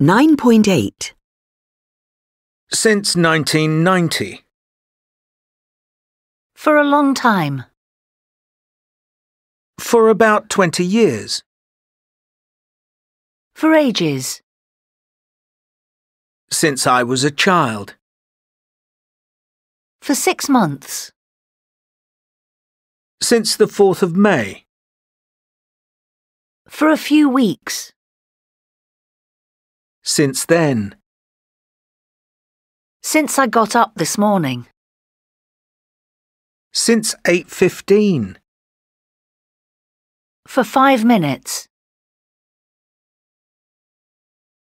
9.8 Since 1990 For a long time For about 20 years For ages Since I was a child For six months Since the 4th of May For a few weeks since then. Since I got up this morning. Since 8.15. For five minutes.